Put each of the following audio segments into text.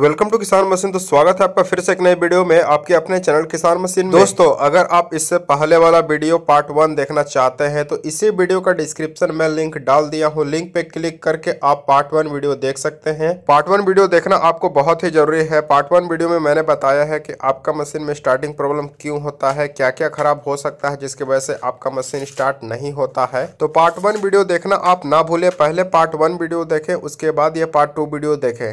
welcome to किसान machine तो स्वागत है आपका फिर से एक नए वीडियो में आपके अपने चैनल किसान मशीन दोस्तों अगर आप इससे पहले वाला वीडियो पार्ट वन देखना चाहते हैं तो इसी वीडियो का डिस्क्रिप्शन में लिंक डाल दिया हूँ लिंक पे क्लिक करके आप पार्ट वन वीडियो देख सकते हैं पार्ट वन वीडियो देखना आपको बहुत ही जरूरी है पार्ट वन वीडियो में मैंने बताया है की आपका मशीन में स्टार्टिंग प्रॉब्लम क्यूँ होता है क्या क्या खराब हो सकता है जिसकी वजह से आपका मशीन स्टार्ट नहीं होता है तो पार्ट वन वीडियो देखना आप ना भूले पहले पार्ट वन वीडियो देखे उसके बाद ये पार्ट टू वीडियो देखे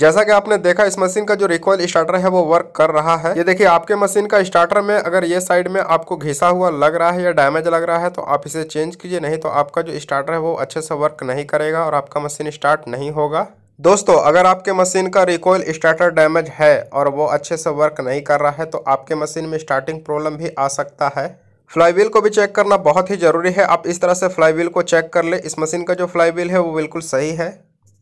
जैसा कि आपने देखा इस मशीन का जो रिकॉइल स्टार्टर है वो वर्क कर रहा है ये देखिए आपके मशीन का स्टार्टर में अगर ये साइड में आपको घिसा हुआ लग रहा है या डैमेज लग रहा है तो आप इसे चेंज कीजिए नहीं तो आपका जो स्टार्टर है वो अच्छे से वर्क नहीं करेगा और आपका मशीन स्टार्ट नहीं होगा दोस्तों अगर आपके मशीन का रिकॉयल स्टार्टर डैमेज है और वो अच्छे से वर्क नहीं कर रहा है तो आपके मशीन में स्टार्टिंग प्रॉब्लम भी आ सकता है फ्लाईवील को भी चेक करना बहुत ही ज़रूरी है आप इस तरह से फ्लाईवील को चेक कर ले इस मशीन का जो फ्लाईवील है वो बिल्कुल सही है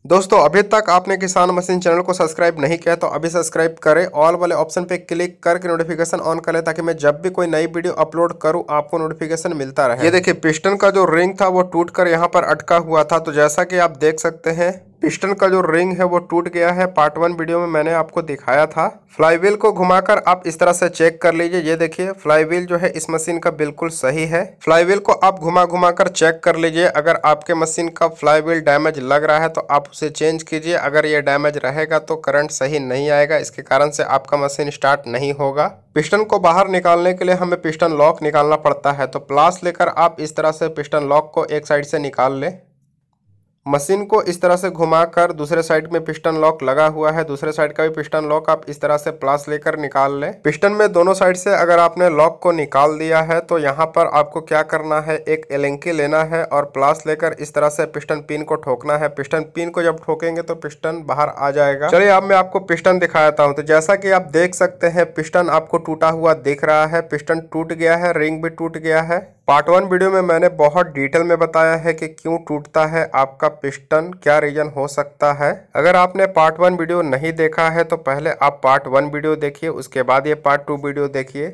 दोस्तों अभी तक आपने किसान मशीन चैनल को सब्सक्राइब नहीं किया तो अभी सब्सक्राइब करें ऑल वाले ऑप्शन पे क्लिक करके नोटिफिकेशन ऑन करें ताकि मैं जब भी कोई नई वीडियो अपलोड करूं आपको नोटिफिकेशन मिलता रहे ये देखिए पिस्टन का जो रिंग था वो टूट कर यहाँ पर अटका हुआ था तो जैसा कि आप देख सकते हैं पिस्टन का जो रिंग है वो टूट गया है पार्ट वन वीडियो में मैंने आपको दिखाया था फ्लाईव्हील को घुमाकर आप इस तरह से चेक कर लीजिए ये देखिए फ्लाईव्हील जो है इस मशीन का बिल्कुल सही है फ्लाईव्हील को आप घुमा घुमा कर चेक कर लीजिए अगर आपके मशीन का फ्लाईव्हील डैमेज लग रहा है तो आप उसे चेंज कीजिए अगर ये डैमेज रहेगा तो करंट सही नहीं आएगा इसके कारण से आपका मशीन स्टार्ट नहीं होगा पिस्टन को बाहर निकालने के लिए हमें पिस्टन लॉक निकालना पड़ता है तो प्लास लेकर आप इस तरह से पिस्टन लॉक को एक साइड से निकाल लें मशीन को इस तरह से घुमाकर दूसरे साइड में पिस्टन लॉक लगा हुआ है दूसरे साइड का भी पिस्टन लॉक आप इस तरह से प्लास लेकर निकाल लें पिस्टन में दोनों साइड से अगर आपने लॉक को निकाल दिया है तो यहाँ पर आपको क्या करना है एक एलेंकी लेना है और प्लास लेकर इस तरह से पिस्टन पिन को ठोकना है पिस्टन पिन को जब ठोकेंगे तो पिस्टन बाहर आ जाएगा चलिए अब मैं आपको पिस्टन दिखाता हूँ तो जैसा की आप देख सकते हैं पिस्टन आपको टूटा हुआ दिख रहा है पिस्टन टूट गया है रिंग भी टूट गया है पार्ट वन वीडियो में मैंने बहुत डिटेल में बताया है कि क्यों टूटता है आपका पिस्टन क्या रीजन हो सकता है अगर आपने पार्ट वन वीडियो नहीं देखा है तो पहले आप पार्ट वन वीडियो देखिए उसके बाद ये पार्ट टू वीडियो देखिए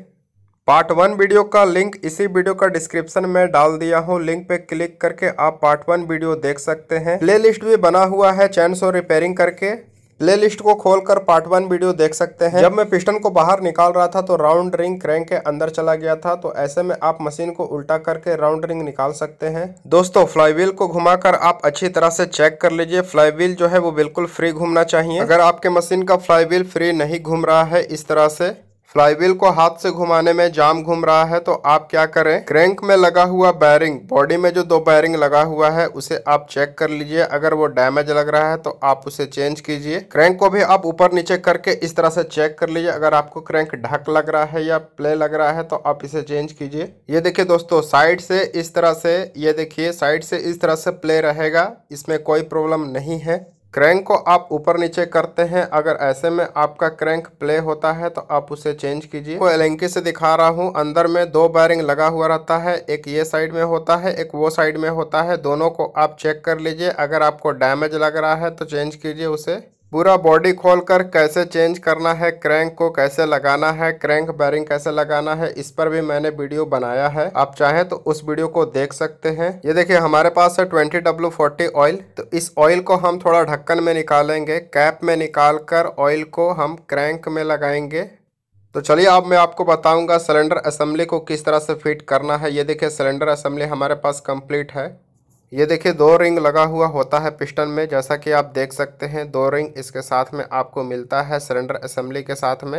पार्ट वन वीडियो का लिंक इसी वीडियो का डिस्क्रिप्शन में डाल दिया हूँ लिंक पे क्लिक करके आप पार्ट वन वीडियो देख सकते हैं प्ले भी बना हुआ है चैन सो रिपेयरिंग करके प्लेलिस्ट को खोलकर पार्ट वन वीडियो देख सकते हैं जब मैं पिस्टन को बाहर निकाल रहा था तो राउंड रिंग क्रैंक के अंदर चला गया था तो ऐसे में आप मशीन को उल्टा करके राउंड रिंग निकाल सकते हैं दोस्तों फ्लाईव्हील को घुमाकर आप अच्छी तरह से चेक कर लीजिए फ्लाईव्हील जो है वो बिल्कुल फ्री घूमना चाहिए अगर आपके मशीन का फ्लाईव्हील फ्री नहीं घूम रहा है इस तरह से फ्लाईव्हील को हाथ से घुमाने में जाम घूम रहा है तो आप क्या करें क्रैंक में लगा हुआ बैरिंग बॉडी में जो दो बैरिंग लगा हुआ है उसे आप चेक कर लीजिए अगर वो डैमेज लग रहा है तो आप उसे चेंज कीजिए क्रैंक को भी आप ऊपर नीचे करके इस तरह से चेक कर लीजिए अगर आपको क्रैंक ढक लग रहा है या प्ले लग रहा है तो आप इसे चेंज कीजिए ये देखिये दोस्तों साइड से इस तरह से ये देखिए साइड से इस तरह से प्ले रहेगा इसमें कोई प्रॉब्लम नहीं है क्रैंक को आप ऊपर नीचे करते हैं अगर ऐसे में आपका क्रैंक प्ले होता है तो आप उसे चेंज कीजिए को एलेंकी से दिखा रहा हूँ अंदर में दो बैरिंग लगा हुआ रहता है एक ये साइड में होता है एक वो साइड में होता है दोनों को आप चेक कर लीजिए अगर आपको डैमेज लग रहा है तो चेंज कीजिए उसे पूरा बॉडी खोलकर कैसे चेंज करना है क्रैंक को कैसे लगाना है क्रैंक बैरिंग कैसे लगाना है इस पर भी मैंने वीडियो बनाया है आप चाहें तो उस वीडियो को देख सकते हैं ये देखिए हमारे पास है ट्वेंटी डब्ल्यू फोर्टी ऑयल तो इस ऑयल को हम थोड़ा ढक्कन में निकालेंगे कैप में निकाल कर ऑयल को हम क्रैंक में लगाएंगे तो चलिए अब आप मैं आपको बताऊंगा सिलेंडर असेंबली को किस तरह से फिट करना है ये देखिए सिलेंडर असेंबली हमारे पास कंप्लीट है ये देखिए दो रिंग लगा हुआ होता है पिस्टन में जैसा कि आप देख सकते हैं दो रिंग इसके साथ में आपको मिलता है सिलेंडर असेंबली के साथ में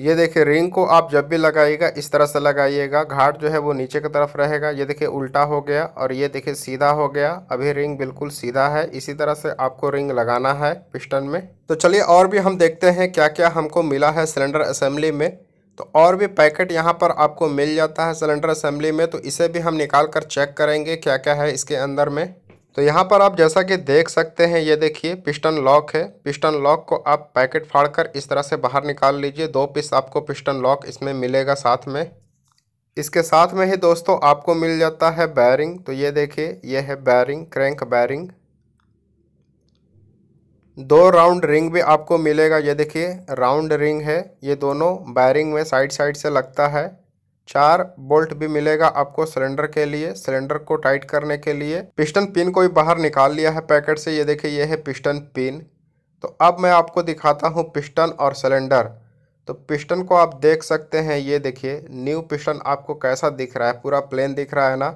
ये देखिए रिंग को आप जब भी लगाइएगा इस तरह से लगाइएगा घाट जो है वो नीचे की तरफ रहेगा ये देखिए उल्टा हो गया और ये देखिए सीधा हो गया अभी रिंग बिल्कुल सीधा है इसी तरह से आपको रिंग लगाना है पिस्टन में तो चलिए और भी हम देखते हैं क्या क्या हमको मिला है सिलेंडर असेंबली में तो और भी पैकेट यहाँ पर आपको मिल जाता है सिलेंडर असेंबली में तो इसे भी हम निकाल कर चेक करेंगे क्या क्या है इसके अंदर में तो यहाँ पर आप जैसा कि देख सकते हैं ये देखिए पिस्टन लॉक है पिस्टन लॉक को आप पैकेट फाड़कर इस तरह से बाहर निकाल लीजिए दो पीस आपको पिस्टन लॉक इसमें मिलेगा साथ में इसके साथ में ही दोस्तों आपको मिल जाता है बैरिंग तो ये देखिए ये है बैरिंग क्रैंक बैरिंग दो राउंड रिंग भी आपको मिलेगा ये देखिए राउंड रिंग है ये दोनों बैरिंग में साइड साइड से लगता है चार बोल्ट भी मिलेगा आपको सिलेंडर के लिए सिलेंडर को टाइट करने के लिए पिस्टन पिन को भी बाहर निकाल लिया है पैकेट से ये देखिए ये है पिस्टन पिन तो अब मैं आपको दिखाता हूँ पिस्टन और सिलेंडर तो पिस्टन को आप देख सकते हैं ये देखिए न्यू पिस्टन आपको कैसा दिख रहा है पूरा प्लेन दिख रहा है ना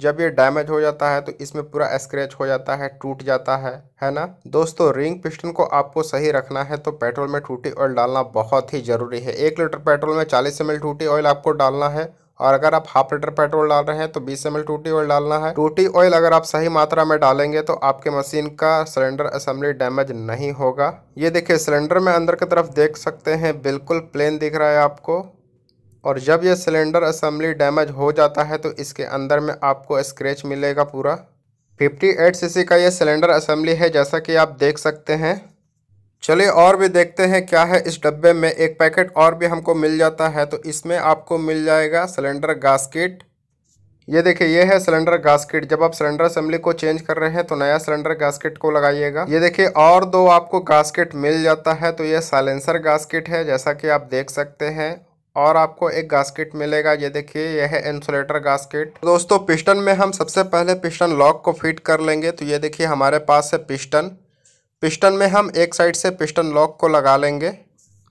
जब ये डैमेज हो जाता है तो इसमें पूरा स्क्रैच हो जाता है टूट जाता है है ना दोस्तों रिंग पिस्टन को आपको सही रखना है तो पेट्रोल में टूटी ऑयल डालना बहुत ही ज़रूरी है एक लीटर पेट्रोल में चालीस एम एल टूटी ऑयल आपको डालना है और अगर आप हाफ लीटर पेट्रोल डाल रहे हैं तो 20 एम टूटी ऑयल डालना है टूटी ऑयल अगर आप सही मात्रा में डालेंगे तो आपके मशीन का सिलेंडर असेंबली डैमेज नहीं होगा ये देखिए सिलेंडर में अंदर की तरफ देख सकते हैं बिल्कुल प्लेन दिख रहा है आपको और जब यह सिलेंडर असेंबली डैमेज हो जाता है तो इसके अंदर में आपको स्क्रैच मिलेगा पूरा 58 एट का यह सिलेंडर असेंबली है जैसा कि आप देख सकते हैं चलिए और भी देखते हैं क्या है इस डब्बे में एक पैकेट और भी हमको मिल जाता है तो इसमें आपको मिल जाएगा सिलेंडर गास्किट ये देखिए ये है सिलेंडर गास्किट जब आप सिलेंडर असेंबली को चेंज कर रहे हैं तो नया सिलेंडर गास्किट को लगाइएगा ये देखिए और दो आपको गास्किट मिल जाता है तो ये साइलेंसर गास्किट है जैसा कि आप देख सकते हैं और आपको एक गास्केट मिलेगा ये देखिए यह है इंसुलेटर गास्केट दोस्तों पिस्टन में हम सबसे पहले पिस्टन लॉक को फिट कर लेंगे तो ये देखिए हमारे पास है पिस्टन पिस्टन में हम एक साइड से पिस्टन लॉक को लगा लेंगे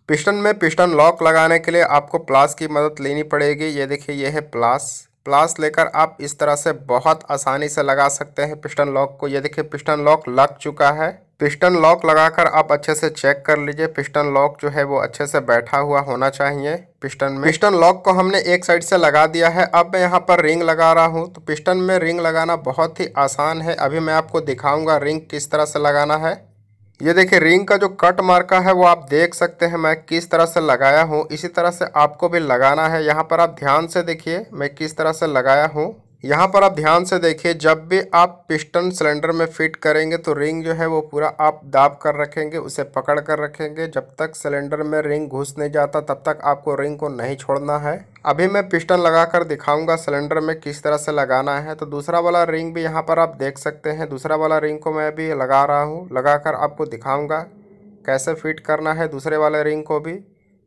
पिस्टन में पिस्टन लॉक लगाने के लिए आपको प्लास की मदद लेनी पड़ेगी ये देखिए ये है प्लास प्लास लेकर आप इस तरह से बहुत आसानी से लगा सकते हैं पिस्टन लॉक को ये देखिए पिस्टन लॉक लग चुका है पिस्टन लॉक लगाकर आप अच्छे से चेक कर लीजिए पिस्टन लॉक जो है वो अच्छे से बैठा हुआ होना चाहिए पिस्टन में पिस्टन लॉक को हमने एक साइड से लगा दिया है अब मैं यहाँ पर रिंग लगा रहा हूँ तो पिस्टन में रिंग लगाना बहुत ही आसान है अभी मैं आपको दिखाऊंगा रिंग किस तरह से लगाना है ये देखिए रिंग का जो कट मार्का है वो आप देख सकते हैं मैं किस तरह से लगाया हूँ इसी तरह से आपको भी लगाना है यहाँ पर आप ध्यान से देखिए मैं किस तरह से लगाया हूँ यहाँ पर आप ध्यान से देखिए जब भी आप पिस्टन सिलेंडर में फिट करेंगे तो रिंग जो है वो पूरा आप दाब कर रखेंगे उसे पकड़ कर रखेंगे जब तक सिलेंडर में रिंग घुस नहीं जाता तब तक आपको रिंग को नहीं छोड़ना है अभी मैं पिस्टन लगाकर दिखाऊंगा सिलेंडर में किस तरह से लगाना है तो दूसरा वाला रिंग भी यहाँ पर आप देख सकते हैं दूसरा वाला रिंग को मैं भी लगा रहा हूँ लगा कर आपको दिखाऊँगा कैसे फिट करना है दूसरे वाले रिंग को भी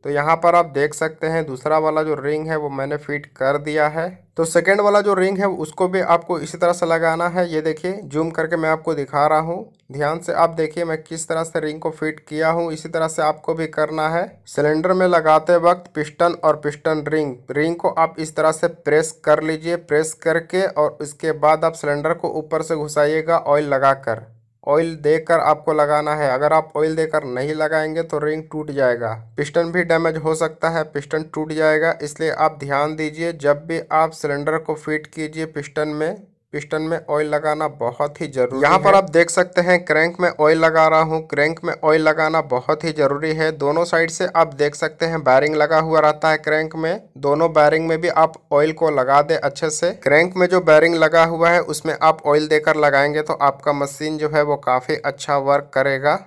तो यहाँ पर आप देख सकते हैं दूसरा वाला जो रिंग है वो मैंने फिट कर दिया है तो सेकेंड वाला जो रिंग है उसको भी आपको इसी तरह से लगाना है ये देखिए जूम करके मैं आपको दिखा रहा हूँ ध्यान से आप देखिए मैं किस तरह से रिंग को फिट किया हूँ इसी तरह से आपको भी करना है सिलेंडर में लगाते वक्त पिस्टन और पिस्टन रिंग रिंग को आप इस तरह से प्रेस कर लीजिए प्रेस करके और उसके बाद आप सिलेंडर को ऊपर से घुसाइएगा ऑयल लगाकर ऑयल देकर आपको लगाना है अगर आप ऑयल देकर नहीं लगाएंगे तो रिंग टूट जाएगा पिस्टन भी डैमेज हो सकता है पिस्टन टूट जाएगा इसलिए आप ध्यान दीजिए जब भी आप सिलेंडर को फिट कीजिए पिस्टन में पिस्टन में ऑयल लगाना बहुत ही जरूरी यहाँ पर आप देख सकते हैं क्रैंक में ऑयल लगा रहा हूँ क्रैंक में ऑयल लगाना बहुत ही जरूरी है दोनों साइड से आप देख सकते हैं बैरिंग लगा हुआ रहता है क्रैंक में दोनों बैरिंग में भी आप ऑयल को लगा दे अच्छे से क्रैंक में जो बैरिंग लगा हुआ है उसमें आप ऑयल देकर लगाएंगे तो आपका मशीन जो है वो काफ़ी अच्छा वर्क करेगा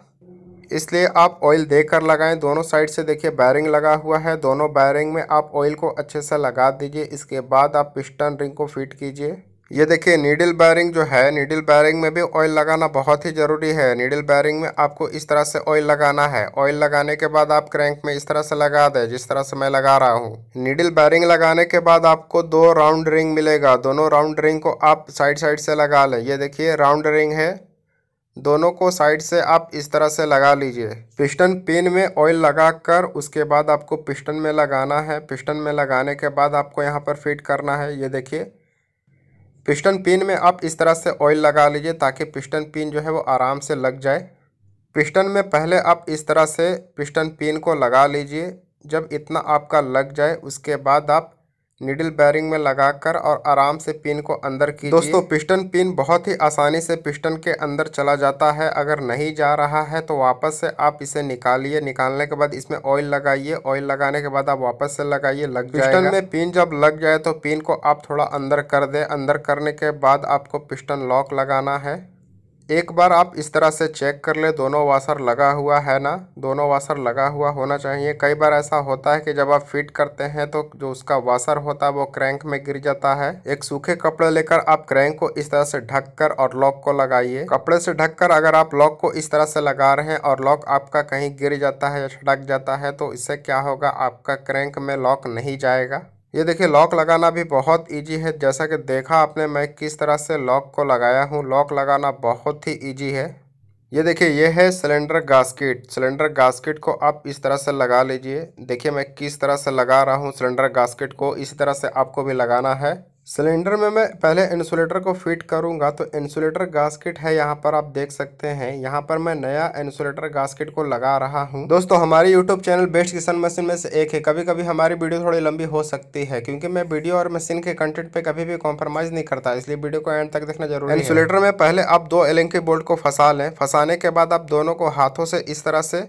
इसलिए आप ऑयल देकर लगाएं दोनों साइड से देखिए बैरिंग लगा हुआ है दोनों बैरिंग में आप ऑयल को अच्छे से लगा दीजिए इसके बाद आप पिस्टन रिंग को फिट कीजिए ये देखिए नीडल बैरिंग जो है नीडल बैरिंग में भी ऑयल लगाना बहुत ही ज़रूरी है नीडल बैरिंग में आपको इस तरह से ऑयल लगाना है ऑयल लगाने के बाद आप क्रैंक में इस तरह से लगा दें जिस तरह से मैं लगा रहा हूँ नीडल बैरिंग लगाने के बाद आपको दो राउंड रिंग मिलेगा दोनों राउंड रिंग को आप साइड साइड से लगा लें ये देखिए राउंड रिंग है दोनों को साइड से आप इस तरह से लगा लीजिए पिस्टन पिन में ऑयल लगाकर उसके बाद आपको पिस्टन में लगाना है पिस्टन में लगाने के बाद आपको यहाँ पर फिट करना है ये देखिए पिस्टन पिन में आप इस तरह से ऑयल लगा लीजिए ताकि पिस्टन पिन जो है वो आराम से लग जाए पिस्टन में पहले आप इस तरह से पिस्टन पिन को लगा लीजिए जब इतना आपका लग जाए उसके बाद आप निडल बैरिंग में लगाकर और आराम से पिन को अंदर की दोस्तों पिस्टन पिन बहुत ही आसानी से पिस्टन के अंदर चला जाता है अगर नहीं जा रहा है तो वापस से आप इसे निकालिए निकालने के बाद इसमें ऑयल लगाइए ऑयल लगाने के बाद आप वापस से लगाइए लग जाएगा पिस्टन में पिन जब लग जाए तो पिन को आप थोड़ा अंदर कर दें अंदर करने के बाद आपको पिस्टन लॉक लगाना है एक बार आप इस तरह से चेक कर ले दोनों वाशर लगा हुआ है ना दोनों वाशर लगा हुआ होना चाहिए कई बार ऐसा होता है कि जब आप फिट करते हैं तो जो उसका वाशर होता है वो क्रैंक में गिर जाता है एक सूखे कपड़े लेकर आप क्रैंक को इस तरह से ढककर और लॉक को लगाइए कपड़े से ढककर अगर आप लॉक को इस तरह से लगा रहे हैं और लॉक आपका कहीं गिर जाता है या छटक जाता है तो इससे क्या होगा आपका क्रैंक में लॉक नहीं जाएगा ये देखिए लॉक लगाना भी बहुत इजी है जैसा कि देखा आपने मैं किस तरह से लॉक को लगाया हूँ लॉक लगाना बहुत ही इजी है ये देखिए ये है सिलेंडर गास्केट सिलेंडर गास्केट को आप इस तरह से लगा लीजिए देखिए मैं किस तरह से लगा रहा हूँ सिलेंडर गास्केट को इस तरह से आपको भी लगाना है सिलेंडर में मैं पहले इंसुलेटर को फिट करूंगा तो इंसुलेटर गास्केट है यहाँ पर आप देख सकते हैं यहाँ पर मैं नया इंसुलेटर गास्केट को लगा रहा हूँ दोस्तों हमारे YouTube channel best Kisan machine में से एक है कभी कभी हमारी वीडियो थोड़ी लंबी हो सकती है क्योंकि मैं वीडियो और मशीन के कंटेंट पे कभी भी कॉम्प्रोमाइज नहीं करता इसलिए वीडियो को एंड तक देखना जरूरी है इंसुलेटर में पहले आप दो एलिंग के बोल्ट को फंसा लें फंसाने के बाद आप दोनों को हाथों से इस तरह से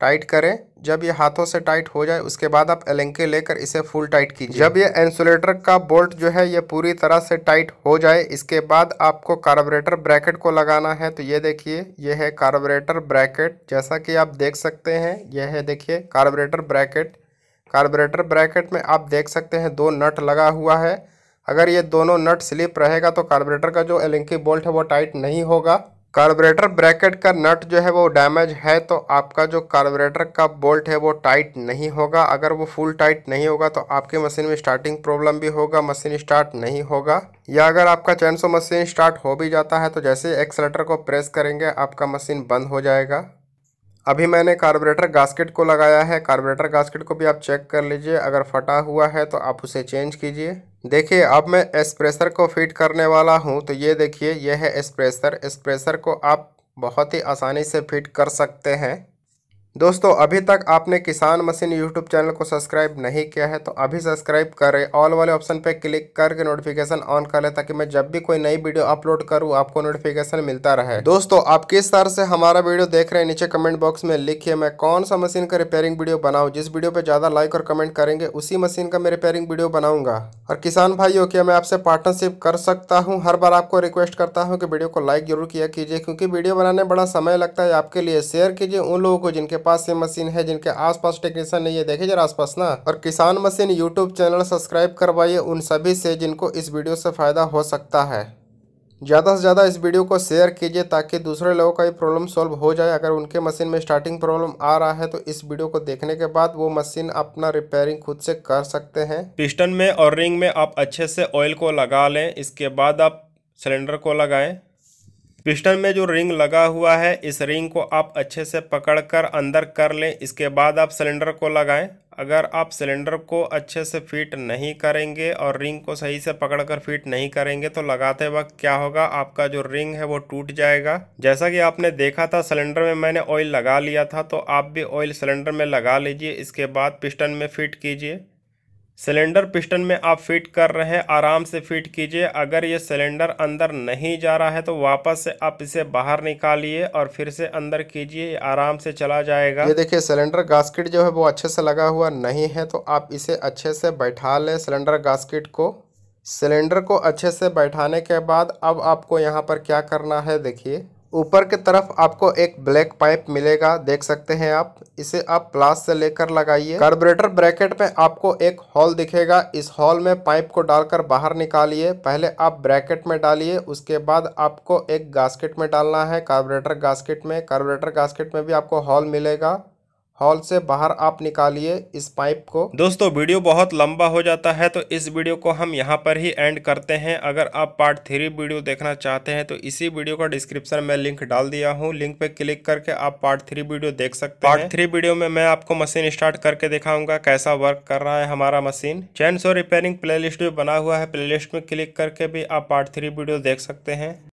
टाइट करें जब ये हाथों से टाइट हो जाए उसके बाद आप एलेंके लेकर इसे फुल टाइट कीजिए जब ये इंसुलेटर का बोल्ट जो है ये पूरी तरह से टाइट हो जाए इसके बाद आपको कार्बोरेटर ब्रैकेट को लगाना है तो ये देखिए ये है कार्बोरेटर ब्रैकेट जैसा कि आप देख सकते हैं यह है देखिए कार्बोरेटर ब्रैकेट कार्बोरेटर ब्रैकेट में आप देख सकते हैं दो नट लगा हुआ है अगर ये दोनों नट स्लिप रहेगा तो कार्बोरेटर का जो एलेंकी बोल्ट है वो टाइट नहीं होगा कार्बोरेटर ब्रैकेट का नट जो है वो डैमेज है तो आपका जो कार्बोरेटर का बोल्ट है वो टाइट नहीं होगा अगर वो फुल टाइट नहीं होगा तो आपके मशीन में स्टार्टिंग प्रॉब्लम भी होगा मशीन स्टार्ट नहीं होगा या अगर आपका चैन सो मशीन स्टार्ट हो भी जाता है तो जैसे एक्सलेटर को प्रेस करेंगे आपका मशीन बंद हो जाएगा अभी मैंने कार्बोरेटर गास्केट को लगाया है कार्बोरेटर गास्केट को भी आप चेक कर लीजिए अगर फटा हुआ है तो आप उसे चेंज कीजिए देखिए अब मैं एस्प्रेसर को फिट करने वाला हूँ तो ये देखिए यह है एस्प्रेसर एस्प्रेसर को आप बहुत ही आसानी से फिट कर सकते हैं दोस्तों अभी तक आपने किसान मशीन यूट्यूब चैनल को सब्सक्राइब नहीं किया है तो अभी सब्सक्राइब करें ऑल वाले ऑप्शन पर क्लिक करके नोटिफिकेशन ऑन कर लें ताकि मैं जब भी कोई नई वीडियो अपलोड करूँ आपको नोटिफिकेशन मिलता रहे दोस्तों आप किस तरह से हमारा वीडियो देख रहे हैं नीचे कमेंट बॉक्स में लिखिए मैं कौन सा मशीन का रिपेयरिंग वीडियो बनाऊ जिस वीडियो पर ज़्यादा लाइक और कमेंट करेंगे उसी मशीन का मैं रिपेयरिंग वीडियो बनाऊंगा और किसान भाइयों की मैं आपसे पार्टनरशिप कर सकता हूँ हर बार आपको रिक्वेस्ट करता हूँ कि वीडियो को लाइक जरूर किया कीजिए क्योंकि वीडियो बनाने बड़ा समय लगता है आपके लिए शेयर कीजिए उन लोगों को जिनके पास ये मशीन है जिनके आसपास टेक्नीशियन नहीं है देखे जरा आसपास ना और किसान मशीन यूट्यूब चैनल सब्सक्राइब करवाइए उन सभी से जिनको इस वीडियो से फायदा हो सकता है ज़्यादा से ज़्यादा इस वीडियो को शेयर कीजिए ताकि दूसरे लोगों का ये प्रॉब्लम सॉल्व हो जाए अगर उनके मशीन में स्टार्टिंग प्रॉब्लम आ रहा है तो इस वीडियो को देखने के बाद वो मशीन अपना रिपेयरिंग खुद से कर सकते हैं पिस्टन में और रिंग में आप अच्छे से ऑयल को लगा लें इसके बाद आप सिलेंडर को लगाएं पिस्टन में जो रिंग लगा हुआ है इस रिंग को आप अच्छे से पकड़कर अंदर कर लें इसके बाद आप सिलेंडर को लगाएं अगर आप सिलेंडर को अच्छे से फिट नहीं करेंगे और रिंग को सही से पकड़कर फिट नहीं करेंगे तो लगाते वक्त क्या होगा आपका जो रिंग है वो टूट जाएगा जैसा कि आपने देखा था सिलेंडर में मैंने ऑयल लगा लिया था तो आप भी ऑयल सिलेंडर में लगा लीजिए इसके बाद पिस्टन में फिट कीजिए सिलेंडर पिस्टन में आप फिट कर रहे हैं आराम से फिट कीजिए अगर ये सिलेंडर अंदर नहीं जा रहा है तो वापस से आप इसे बाहर निकालिए और फिर से अंदर कीजिए आराम से चला जाएगा ये देखिए सिलेंडर गास्केट जो है वो अच्छे से लगा हुआ नहीं है तो आप इसे अच्छे से बैठा लें सिलेंडर गास्केट को सिलेंडर को अच्छे से बैठाने के बाद अब आपको यहाँ पर क्या करना है देखिए ऊपर की तरफ आपको एक ब्लैक पाइप मिलेगा देख सकते हैं आप इसे आप प्लास से लेकर लगाइए कार्बोरेटर ब्रैकेट में आपको एक हॉल दिखेगा इस हॉल में पाइप को डालकर बाहर निकालिए पहले आप ब्रैकेट में डालिए उसके बाद आपको एक गास्केट में डालना है कार्बोरेटर गास्केट में कार्बोरेटर गास्केट में भी आपको हॉल मिलेगा हॉल से बाहर आप निकालिए इस पाइप को दोस्तों वीडियो बहुत लंबा हो जाता है तो इस वीडियो को हम यहाँ पर ही एंड करते हैं अगर आप पार्ट थ्री वीडियो देखना चाहते हैं तो इसी वीडियो का डिस्क्रिप्शन में लिंक डाल दिया हूँ लिंक पे क्लिक करके आप पार्ट थ्री वीडियो देख सकते हैं पार्ट थ्री वीडियो में मैं आपको मशीन स्टार्ट करके दिखाऊंगा कैसा वर्क कर रहा है हमारा machine chainsaw repairing play भी बना हुआ है प्ले में क्लिक करके भी आप पार्ट थ्री वीडियो देख सकते हैं